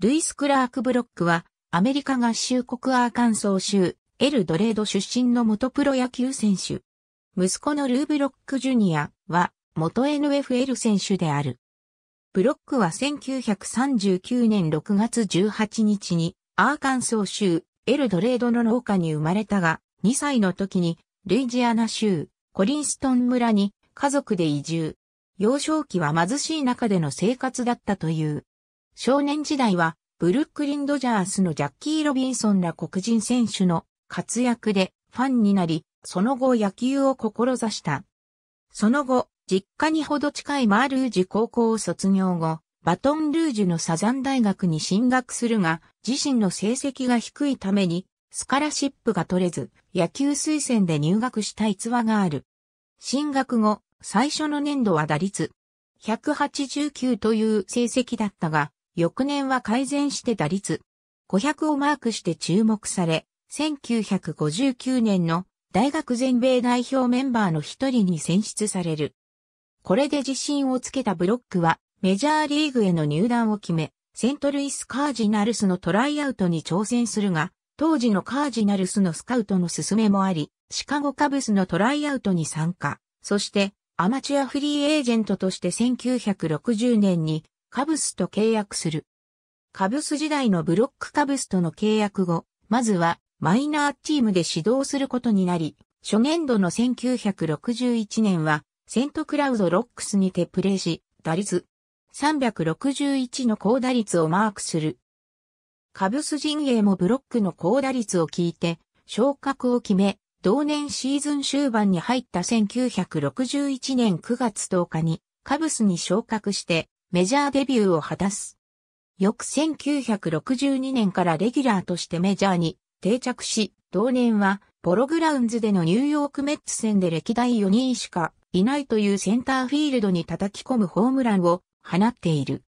ルイス・クラーク・ブロックは、アメリカ合衆国アーカンソー州、エル・ドレード出身の元プロ野球選手。息子のルー・ブロック・ジュニアは、元 NFL 選手である。ブロックは1939年6月18日に、アーカンソー州、エル・ドレードの農家に生まれたが、2歳の時に、ルイジアナ州、コリンストン村に、家族で移住。幼少期は貧しい中での生活だったという。少年時代はブルックリン・ドジャースのジャッキー・ロビンソンら黒人選手の活躍でファンになり、その後野球を志した。その後、実家にほど近いマールージュ高校を卒業後、バトンルージュのサザン大学に進学するが、自身の成績が低いために、スカラシップが取れず、野球推薦で入学した逸話がある。進学後、最初の年度は打率189という成績だったが、翌年は改善して打率500をマークして注目され、1959年の大学全米代表メンバーの一人に選出される。これで自信をつけたブロックはメジャーリーグへの入団を決め、セントルイスカージナルスのトライアウトに挑戦するが、当時のカージナルスのスカウトの勧めもあり、シカゴカブスのトライアウトに参加、そしてアマチュアフリーエージェントとして1960年にカブスと契約する。カブス時代のブロックカブスとの契約後、まずはマイナーチームで指導することになり、初年度の1961年はセントクラウドロックスにてプレーし、打率361の高打率をマークする。カブス陣営もブロックの高打率を聞いて昇格を決め、同年シーズン終盤に入った1961年9月10日にカブスに昇格してメジャーデビューを果たす。翌1962年からレギュラーとしてメジャーに定着し、同年はポログラウンズでのニューヨークメッツ戦で歴代4人しかいないというセンターフィールドに叩き込むホームランを放っている。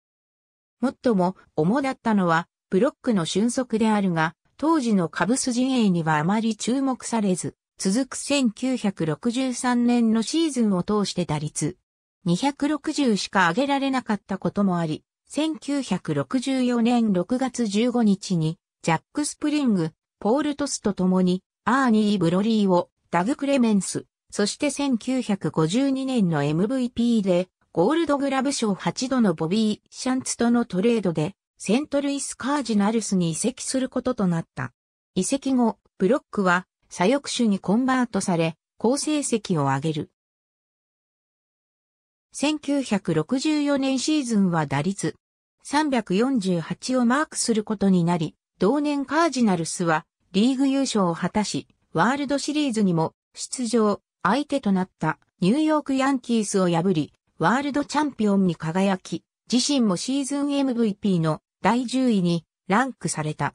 もっとも主だったのはブロックの俊足であるが、当時のカブス陣営にはあまり注目されず、続く1963年のシーズンを通して打率260しか上げられなかったこともあり、1964年6月15日に、ジャック・スプリング、ポール・トスと共に、アーニー・ブロリーを、ダグ・クレメンス、そして1952年の MVP で、ゴールドグラブ賞8度のボビー・シャンツとのトレードで、セントルイス・カージナルスに移籍することとなった。移籍後、ブロックは左翼手にコンバートされ、好成績を上げる。1964年シーズンは打率348をマークすることになり、同年カージナルスはリーグ優勝を果たし、ワールドシリーズにも出場、相手となったニューヨークヤンキースを破り、ワールドチャンピオンに輝き、自身もシーズン MVP の第10位にランクされた。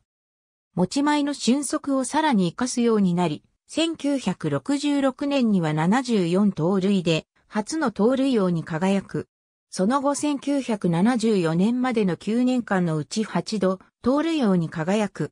持ち前の俊足をさらに活かすようになり、1966年には74盗塁で初の盗塁王に輝く。その後1974年までの9年間のうち8度、盗塁王に輝く。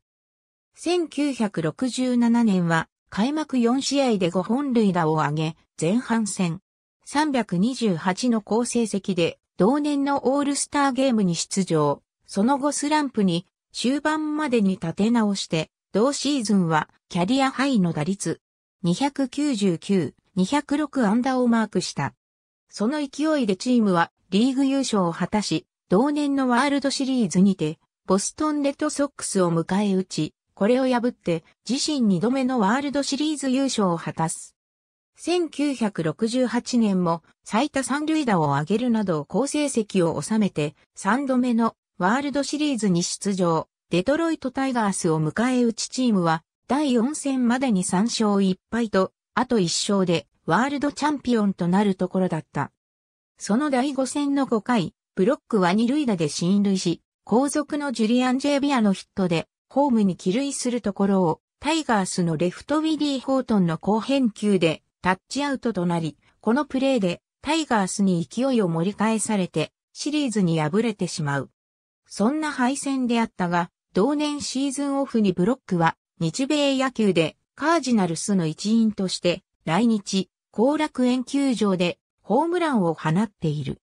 1967年は、開幕4試合で5本塁打を挙げ、前半戦。328の好成績で、同年のオールスターゲームに出場。その後スランプに、終盤までに立て直して、同シーズンは、キャリアハイの打率。299、206安打をマークした。その勢いでチームはリーグ優勝を果たし、同年のワールドシリーズにて、ボストンレッドソックスを迎え撃ち、これを破って自身2度目のワールドシリーズ優勝を果たす。1968年も最多三塁打を上げるなど好成績を収めて3度目のワールドシリーズに出場、デトロイトタイガースを迎え撃ちチームは第4戦までに3勝1敗とあと一勝でワールドチャンピオンとなるところだった。その第5戦の5回、ブロックは二塁打で進塁し、後続のジュリアン・ジェービアのヒットで、ホームに帰塁するところを、タイガースのレフトウィリー・ホートンの後編級で、タッチアウトとなり、このプレーで、タイガースに勢いを盛り返されて、シリーズに敗れてしまう。そんな敗戦であったが、同年シーズンオフにブロックは、日米野球でカージナルスの一員として来日、後楽園球場でホームランを放っている。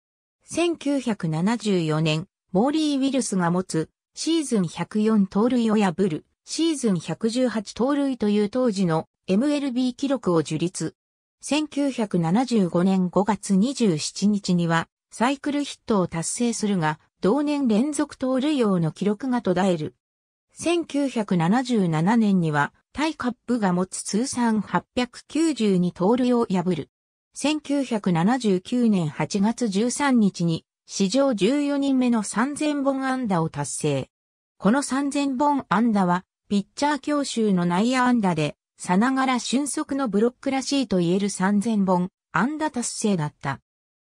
1974年、モーリー・ウィルスが持つシーズン104盗塁を破るシーズン118盗塁という当時の MLB 記録を樹立。1975年5月27日にはサイクルヒットを達成するが、同年連続盗塁王の記録が途絶える。1977年にはタイカップが持つ通算892盗塁を破る。1979年8月13日に史上14人目の3000本安打を達成。この3000本安打はピッチャー強襲の内野安打で、さながら俊足のブロックらしいと言える3000本安打達成だった。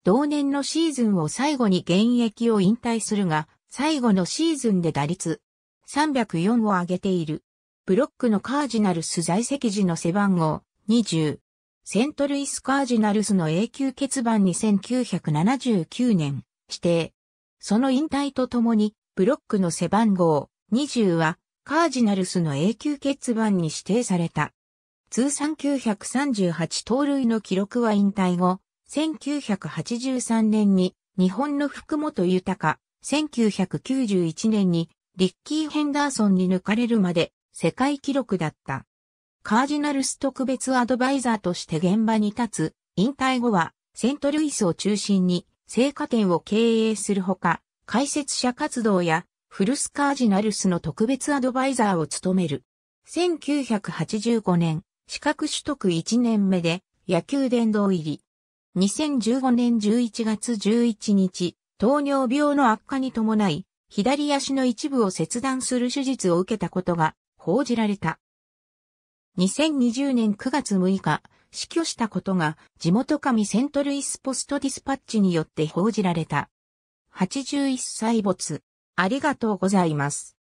同年のシーズンを最後に現役を引退するが、最後のシーズンで打率304を上げている。ブロックのカージナルス在籍時の背番号20。セントルイスカージナルスの永久欠番に1979年指定。その引退とともに、ブロックの背番号20はカージナルスの永久欠番に指定された。通算938盗塁の記録は引退後、1983年に日本の福本豊、1991年にリッキー・ヘンダーソンに抜かれるまで世界記録だった。カージナルス特別アドバイザーとして現場に立つ、引退後はセントルイスを中心に聖火店を経営するほか、解説者活動やフルスカージナルスの特別アドバイザーを務める。1985年、資格取得1年目で野球殿堂入り。2015年11月11日、糖尿病の悪化に伴い、左足の一部を切断する手術を受けたことが報じられた。2020年9月6日、死去したことが地元紙セントルイスポストディスパッチによって報じられた。81歳没。ありがとうございます。